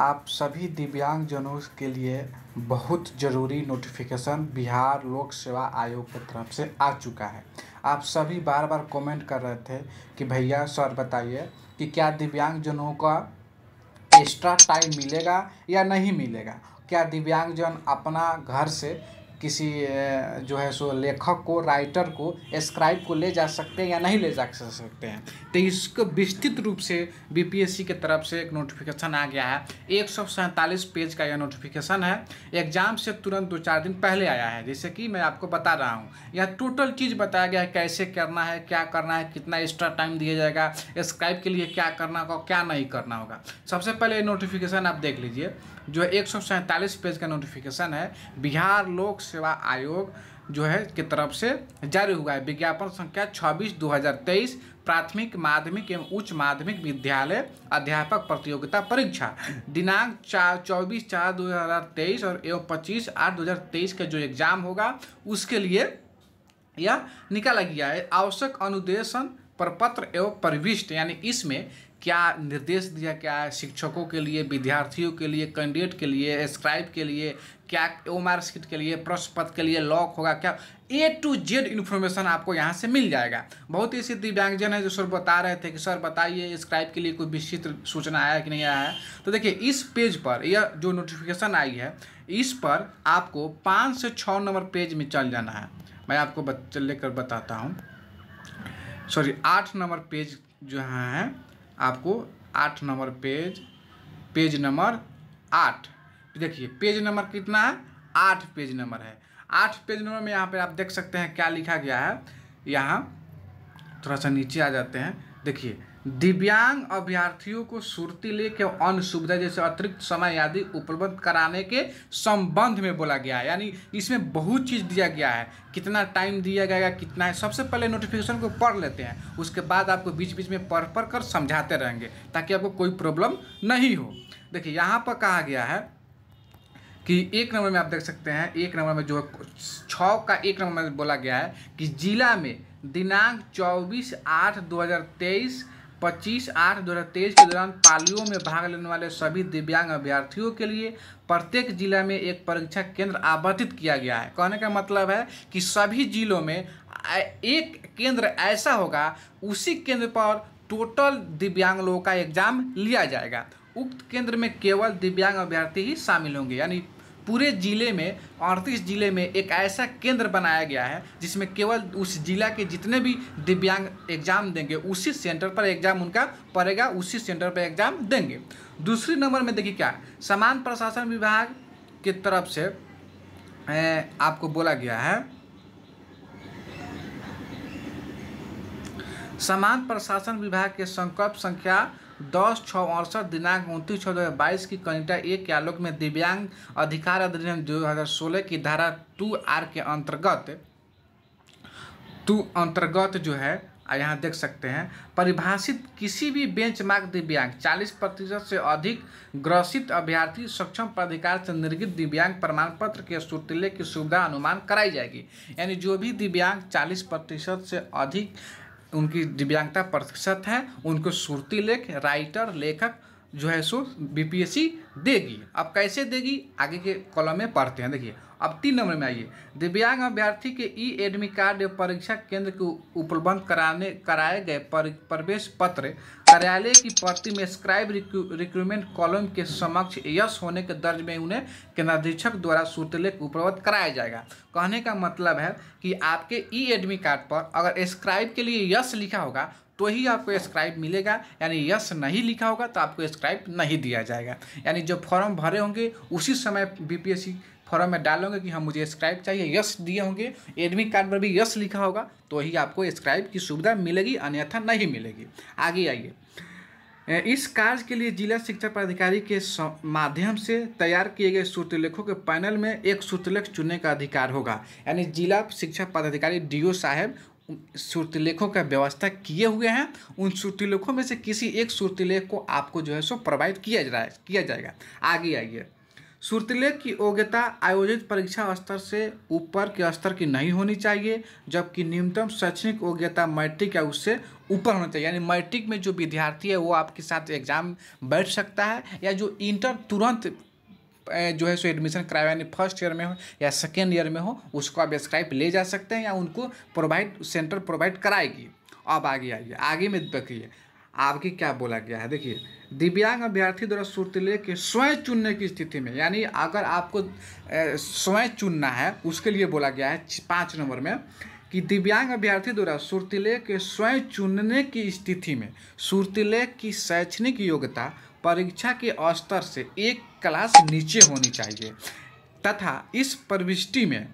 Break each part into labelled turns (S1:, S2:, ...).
S1: आप सभी दिव्यांगजनों के लिए बहुत ज़रूरी नोटिफिकेशन बिहार लोक सेवा आयोग की तरफ से आ चुका है आप सभी बार बार कमेंट कर रहे थे कि भैया सर बताइए कि क्या दिव्यांगजनों का एक्स्ट्रा टाइम मिलेगा या नहीं मिलेगा क्या दिव्यांगजन अपना घर से किसी जो है सो लेखक को राइटर को स्क्राइब को ले जा सकते हैं या नहीं ले जा सकते हैं तो इसको विस्तृत रूप से बीपीएससी की तरफ से एक नोटिफिकेशन आ गया है एक पेज का यह नोटिफिकेशन है एग्जाम से तुरंत दो चार दिन पहले आया है जैसे कि मैं आपको बता रहा हूँ यह टोटल चीज़ बताया गया है कैसे करना है क्या करना है कितना एक्स्ट्रा टाइम दिया जाएगा स्क्राइब के लिए क्या करना होगा क्या नहीं करना होगा सबसे पहले नोटिफिकेशन आप देख लीजिए जो एक पेज का नोटिफिकेशन है बिहार लोक सेवा आयोग जो है की तरफ से जारी हुआ है विज्ञापन संख्या 26 2023 प्राथमिक माध्यमिक एवं उच्च माध्यमिक विद्यालय अध्यापक प्रतियोगिता परीक्षा दिनांक चार चौबीस चार दो हज़ार तेईस और एवं पच्चीस आठ दो हज़ार तेईस का जो एग्ज़ाम होगा उसके लिए यह निकाला गया है आवश्यक अनुदेशन प्रपत्र एवं परिविष्ट यानी इसमें क्या निर्देश दिया क्या है शिक्षकों के लिए विद्यार्थियों के लिए कैंडिडेट के लिए स्क्राइब के लिए क्या ओ मार्कशीट के लिए प्रश्न पत्र के लिए लॉक होगा क्या ए टू जेड इन्फॉर्मेशन आपको यहाँ से मिल जाएगा बहुत ही सिद्ध दिव्यांगजन है जो सर बता रहे थे कि सर बताइए स्क्राइब के लिए कोई विचित्र सूचना आया कि नहीं आया है तो देखिए इस पेज पर यह जो नोटिफिकेशन आई है इस पर आपको पाँच से छः नंबर पेज में चल जाना है मैं आपको लेकर बताता हूँ सॉरी आठ नंबर पेज जो है आपको आठ नंबर पेज पेज नंबर आठ तो देखिए पेज नंबर कितना है आठ पेज नंबर है आठ पेज नंबर में यहाँ पे आप देख सकते हैं क्या लिखा गया है यहाँ थोड़ा सा नीचे आ जाते हैं देखिए दिव्यांग अभ्यर्थियों को सुरती ले के अन्य सुविधा जैसे अतिरिक्त समय आदि उपलब्ध कराने के संबंध में बोला गया है यानी इसमें बहुत चीज़ दिया गया है कितना टाइम दिया गया कितना है सबसे पहले नोटिफिकेशन को पढ़ लेते हैं उसके बाद आपको बीच बीच में पढ़ पढ़ कर समझाते रहेंगे ताकि आपको कोई प्रॉब्लम नहीं हो देखिए यहाँ पर कहा गया है कि एक नंबर में आप देख सकते हैं एक नंबर में जो छः का एक नंबर में बोला गया है कि जिला में दिनांक चौबीस आठ दो हज़ार तेईस पच्चीस आठ दो हज़ार तेईस के दौरान पालियों में भाग लेने वाले सभी दिव्यांग अभ्यर्थियों के लिए प्रत्येक जिला में एक परीक्षा केंद्र आवंटित किया गया है कहने का मतलब है कि सभी जिलों में एक केंद्र ऐसा होगा उसी केंद्र पर टोटल दिव्यांग लोगों का एग्जाम लिया जाएगा उक्त केंद्र में केवल दिव्यांग अभ्यर्थी ही शामिल होंगे यानी पूरे ज़िले में अड़तीस ज़िले में एक ऐसा केंद्र बनाया गया है जिसमें केवल उस ज़िला के जितने भी दिव्यांग एग्ज़ाम देंगे उसी सेंटर पर एग्ज़ाम उनका पड़ेगा उसी सेंटर पर एग्ज़ाम देंगे दूसरे नंबर में देखिए क्या समान प्रशासन विभाग की तरफ से आपको बोला गया है समान प्रशासन विभाग के संकल्प संख्या दस छः अड़सठ दिनांक उनतीस छः दो हज़ार बाईस की कनिटा एक के आलोक में दिव्यांग अधिकार अधिनियम दो हज़ार सोलह की धारा टू आर के अंतर्गत टू अंतर्गत जो है यहाँ देख सकते हैं परिभाषित किसी भी बेंचमार्क दिव्यांग 40 प्रतिशत से अधिक ग्रसित अभ्यर्थी सक्षम प्राधिकार से निर्गित दिव्यांग प्रमाण पत्र के सूटिले की सुविधा अनुमान कराई जाएगी यानी जो भी दिव्यांग 40 प्रतिशत से अधिक उनकी दिव्यांगता प्रतिशत है उनको सुरती लेख राइटर लेखक जो है सो बीपीएससी देगी अब कैसे देगी आगे के कॉलम में पढ़ते हैं देखिए अब तीन नंबर में आइए दिव्यांग अभ्यर्थी के ई एडमिट कार्ड परीक्षा केंद्र के उपलब्ध कराने कराए गए प्रवेश पत्र कार्यालय की प्रति में स्क्राइब रिक्रूटमेंट कॉलम के समक्ष यश होने के दर्ज में उन्हें केंद्राधीक्षक द्वारा सूत्रलेख उपलब्ध कराया जाएगा कहने का मतलब है कि आपके ई एडमिट कार्ड पर अगर स्क्राइब के लिए यश लिखा होगा तो ही आपको स्क्राइब मिलेगा यानी यश नहीं लिखा होगा तो आपको स्क्राइब नहीं दिया जाएगा यानी जो फॉर्म भरे होंगे उसी समय बीपीएससी फॉर्म में डालोगे कि हम हाँ, मुझे स्क्राइब चाहिए यस दिए होंगे एडमिट कार्ड पर भी यस लिखा होगा तो ही आपको स्क्राइब की सुविधा मिलेगी अन्यथा नहीं मिलेगी आगे आइए इस कार्य के लिए जिला शिक्षा पदाधिकारी के माध्यम से तैयार किए गए सूत्रलेखों के पैनल में एक सूत्रलेख चुनने का अधिकार होगा यानी जिला शिक्षा पदाधिकारी डी साहब सूत्रलेखों का व्यवस्था किए हुए हैं उन सूर्तिलेखों में से किसी एक सूत्रलेख को आपको जो है सो प्रोवाइड किया जा किया जाएगा आगे आइए सुरतलेख की योग्यता आयोजित परीक्षा स्तर से ऊपर के स्तर की नहीं होनी चाहिए जबकि न्यूनतम शैक्षणिक योग्यता मैट्रिक या उससे ऊपर होना चाहिए यानी मैट्रिक में जो विद्यार्थी है वो आपके साथ एग्जाम बैठ सकता है या जो इंटर तुरंत जो है सो एडमिशन कराया यानी फर्स्ट ईयर में हो या सेकेंड ईयर में हो उसको आप स्क्राइब ले जा सकते हैं या उनको प्रोवाइड सेंटर प्रोवाइड कराएगी अब आगे आइए आगे में देखिए आपकी क्या बोला गया है देखिए दिव्यांग अभ्यर्थी द्वारा सूत्रलेख के स्वयं चुनने की स्थिति में यानी अगर आपको स्वयं चुनना है उसके लिए बोला गया है पाँच नंबर में कि दिव्यांग अभ्यर्थी द्वारा सूर्तिलेख के स्वयं चुनने की स्थिति में सूर्तिलेख की शैक्षणिक योग्यता परीक्षा के स्तर से एक क्लास नीचे होनी चाहिए तथा इस प्रविष्टि में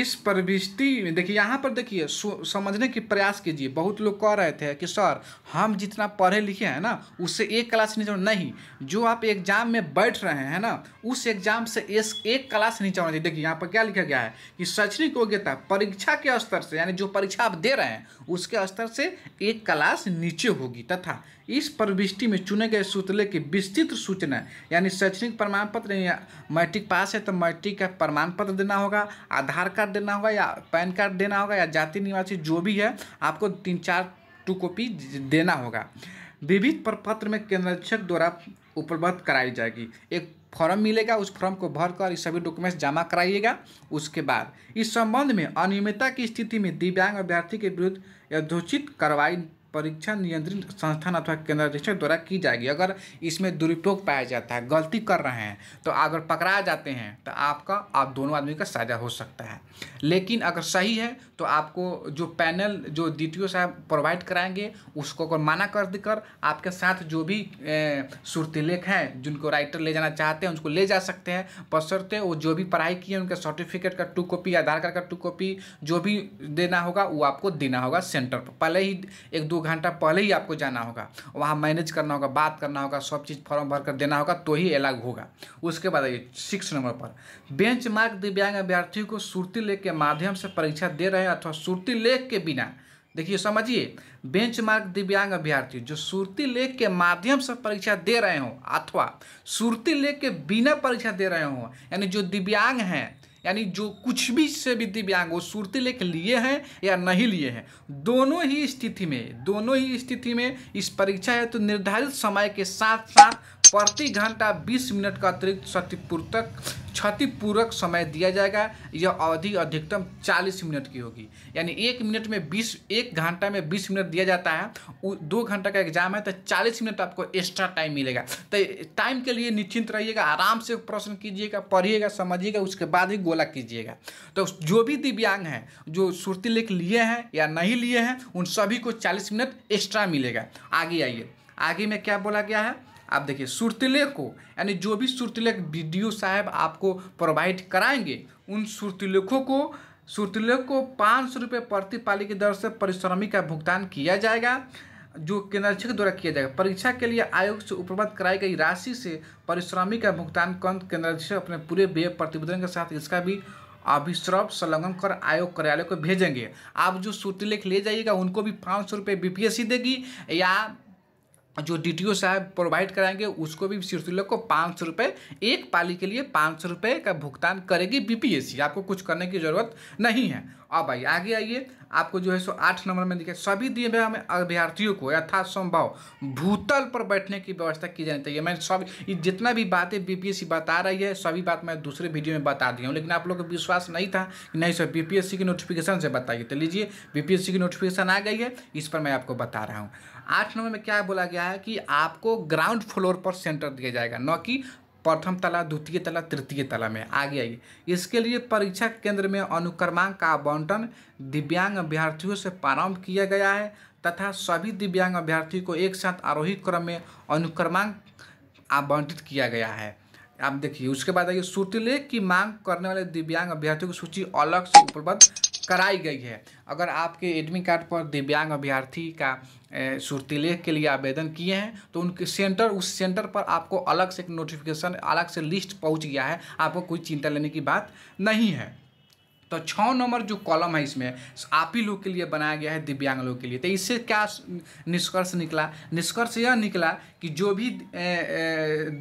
S1: इस प्रविष्टि देखिए यहाँ पर देखिए समझने की प्रयास कीजिए बहुत लोग कह रहे थे कि सर हम जितना पढ़े लिखे हैं ना उससे एक क्लास नीचे नहीं जो आप एग्जाम में बैठ रहे हैं ना उस एग्जाम से इस एक क्लास नीचे होना चाहिए देखिए यहाँ पर क्या लिखा गया है कि शैक्षणिक योग्यता परीक्षा के स्तर से यानी जो परीक्षा आप दे रहे हैं उसके स्तर से एक क्लास नीचे होगी तथा इस प्रविष्टि में चुने गए सूतले की विस्तृत सूचना यानी शैक्षणिक प्रमाण पत्र या मैट्रिक पास है तो मैट्रिक का प्रमाण पत्र देना होगा आधार कार्ड देना होगा या पैन कार्ड देना होगा या जाति निवासी जो भी है आपको तीन चार टू कॉपी देना होगा विविध प्रपत्र में केंद्राधीक्षक द्वारा उपलब्ध कराई जाएगी एक फॉर्म मिलेगा उस फॉर्म को भरकर ये सभी डॉक्यूमेंट्स जमा कराइएगा उसके बाद इस संबंध में अनियमितता की स्थिति में दिव्यांग अभ्यर्थी के विरुद्ध यथोचित कार्रवाई परीक्षा नियंत्रित संस्थान अथवा केंद्र अधीक्षक द्वारा की जाएगी अगर इसमें दुरुपयोग पाया जाता है गलती कर रहे हैं तो अगर पकड़ाए जाते हैं तो आपका आप दोनों आदमी का साझा हो सकता है लेकिन अगर सही है तो आपको जो पैनल जो डी साहब प्रोवाइड कराएंगे उसको अगर माना कर देकर आपके साथ जो भी सुरतिलेख हैं जिनको राइटर ले जाना चाहते हैं उनको ले जा सकते हैं बसरते वो जो भी पढ़ाई की है सर्टिफिकेट का टू कॉपी आधार कार्ड का टू कॉपी जो भी देना होगा वो आपको देना होगा सेंटर पर पहले ही एक दो घंटा पहले ही आपको जाना होगा वहाँ मैनेज करना होगा बात करना होगा सब चीज़ फॉर्म भर कर देना होगा तो ही अलाग होगा उसके बाद आइए सिक्स नंबर पर बेंच मार्क दिव्यांग अभ्यर्थियों को सुरती लेख के माध्यम से परीक्षा दे रहे अथवा सुरती लेख के बिना देखिए समझिए बेंचमार्क दिव्यांग अभ्यर्थी जो सुरती लेख के माध्यम से परीक्षा दे रहे हों अथवा सुरती लेख के बिना परीक्षा दे रहे हों यानी जो दिव्यांग हैं यानी जो कुछ भी से भी दिव्यांग वो सूरती लेख लिए हैं या नहीं लिए हैं दोनों ही स्थिति में दोनों ही स्थिति में इस परीक्षा है तो निर्धारित समय के साथ साथ प्रति घंटा 20 मिनट का अतिरिक्त क्षतिपूर्तक क्षतिपूरक समय दिया जाएगा यह अवधि अधिकतम 40 मिनट की होगी यानी एक मिनट में 20 एक घंटा में 20 मिनट दिया जाता है दो घंटा का एग्जाम है तो 40 मिनट आपको एक्स्ट्रा टाइम मिलेगा तो टाइम के लिए निश्चिंत रहिएगा आराम से प्रश्न कीजिएगा पढ़िएगा समझिएगा उसके बाद ही गोला कीजिएगा तो जो भी दिव्यांग हैं जो सुरती लेख लिए हैं या नहीं लिए हैं उन सभी को चालीस मिनट एक्स्ट्रा मिलेगा आगे आइए आगे में क्या बोला गया है आप देखिए सुर्तलेख को यानी जो भी सुर्तलेख वीडियो साहब आपको प्रोवाइड कराएंगे उन सुर्तलेखों को सुर्तलेख को पाँच सौ रुपये प्रति पाली की दर से परिश्रमी का भुगतान किया जाएगा जो के द्वारा किया जाएगा परीक्षा के लिए आयोग से उपलब्ध कराई गई राशि से परिश्रमी का भुगतान केंद्र अपने पूरे व्यय प्रतिवेदन के साथ इसका भी अभिश्रव संलग्न कर आयोग कार्यालय को भेजेंगे आप जो सूत्र लेख ले जाइएगा उनको भी पाँच सौ रुपये बी देगी या जो डी टी ओ साहब प्रोवाइड कराएंगे उसको भी सिरसुलक को पाँच सौ रुपये एक पाली के लिए पाँच सौ रुपये का भुगतान करेगी बीपीएससी आपको कुछ करने की ज़रूरत नहीं है अब आइए आगे आइए आपको जो है सो आठ नंबर में दिखे सभी दिए हुए हमें अभ्यर्थियों को यथासंभव भूतल पर बैठने की व्यवस्था की जानी चाहिए मैं सब जितना भी बातें बीपीएससी बता रही है सभी बात मैं दूसरे वीडियो में बता दिया हूँ लेकिन आप लोग को विश्वास नहीं था कि नहीं सर बीपीएससी की नोटिफिकेशन से बताइए तो लीजिए बीपीएससी की नोटिफिकेशन आ गई है इस पर मैं आपको बता रहा हूँ आठ नंबर में क्या बोला गया है कि आपको ग्राउंड फ्लोर पर सेंटर दिया जाएगा न कि प्रथम तला द्वितीय तला तृतीय तला में आगे आइए इसके लिए परीक्षा केंद्र में अनुक्रमांक का आवंटन दिव्यांग अभ्यर्थियों से प्रारंभ किया गया है तथा सभी दिव्यांग अभ्यर्थी को एक साथ आरोही क्रम में अनुक्रमांक आवंटित किया गया है आप देखिए उसके बाद आइए सूत्रलेख की मांग करने वाले दिव्यांग अभ्यर्थियों की सूची अलग से उपलब्ध कराई गई है अगर आपके एडमिट कार्ड पर दिव्यांग अभ्यर्थी का सुरतिलेख के लिए आवेदन किए हैं तो उनके सेंटर उस सेंटर पर आपको अलग से एक नोटिफिकेशन अलग से लिस्ट पहुंच गया है आपको कोई चिंता लेने की बात नहीं है तो छः नंबर जो कॉलम है इसमें आप ही लोग के लिए बनाया गया है दिव्यांग लोग के लिए तो इससे क्या निष्कर्ष निकला निष्कर्ष यह निकला कि जो भी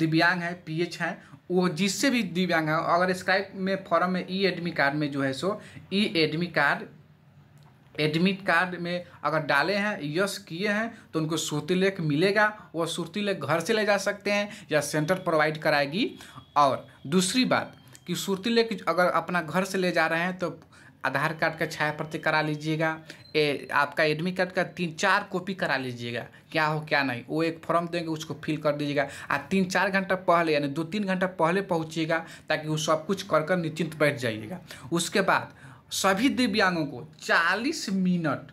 S1: दिव्यांग है पीएच है वो जिससे भी दिव्यांग है अगर स्क्राइप में फॉर्म में ई एडमिट कार्ड में जो है सो e admit card admit card में अगर डाले हैं यश किए हैं तो उनको श्रुतिलेख मिलेगा वह श्रुतिलेख घर से ले जा सकते हैं या सेंटर प्रोवाइड कराएगी और दूसरी बात कि श्रुतिलेख अगर अपना घर से ले जा रहे हैं तो आधार कार्ड का छाया प्रति करा लीजिएगा ए, आपका एडमिट कार्ड का तीन चार कॉपी करा लीजिएगा क्या हो क्या नहीं वो एक फॉर्म देंगे उसको फिल कर दीजिएगा आ तीन चार घंटा पहले यानी दो तीन घंटा पहले पहुँचिएगा ताकि वो सब कुछ कर कर निश्चिंत बैठ जाइएगा उसके बाद सभी दिव्यांगों को चालीस मिनट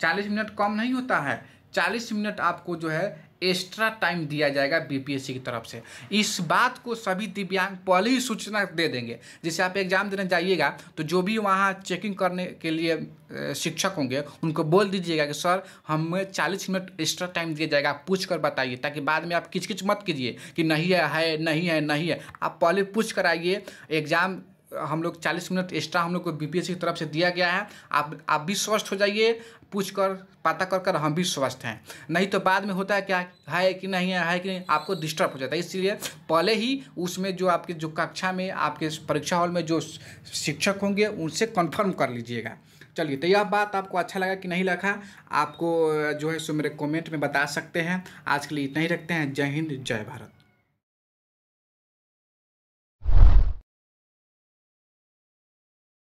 S1: चालीस मिनट कम नहीं होता है चालीस मिनट आपको जो है एक्स्ट्रा टाइम दिया जाएगा बीपीएससी की तरफ से इस बात को सभी दिव्यांग पहले ही सूचना दे देंगे जैसे आप एग्ज़ाम देने जाइएगा तो जो भी वहाँ चेकिंग करने के लिए शिक्षक होंगे उनको बोल दीजिएगा कि सर हमें चालीस मिनट एक्स्ट्रा टाइम दिया जाएगा आप पूछ कर बताइए ताकि बाद में आप किचकिच मत कीजिए कि नहीं है है नहीं है नहीं है आप पहले पूछ कर आइए एग्ज़ाम हम लोग चालीस मिनट एक्स्ट्रा हम लोग को बी की तरफ से दिया गया है आप आप भी स्वस्थ हो जाइए पूछ कर पता कर कर हम भी स्वस्थ हैं नहीं तो बाद में होता है क्या है कि नहीं है, है कि नहीं आपको डिस्टर्ब हो जाता है इसलिए पहले ही उसमें जो आपके जो कक्षा में आपके परीक्षा हॉल में जो शिक्षक होंगे उनसे कन्फर्म कर लीजिएगा चलिए तो यह बात आपको अच्छा लगा कि नहीं लगा आपको जो है सो मेरे कमेंट में बता सकते हैं आज के लिए इतना ही रखते हैं जय हिंद जय भारत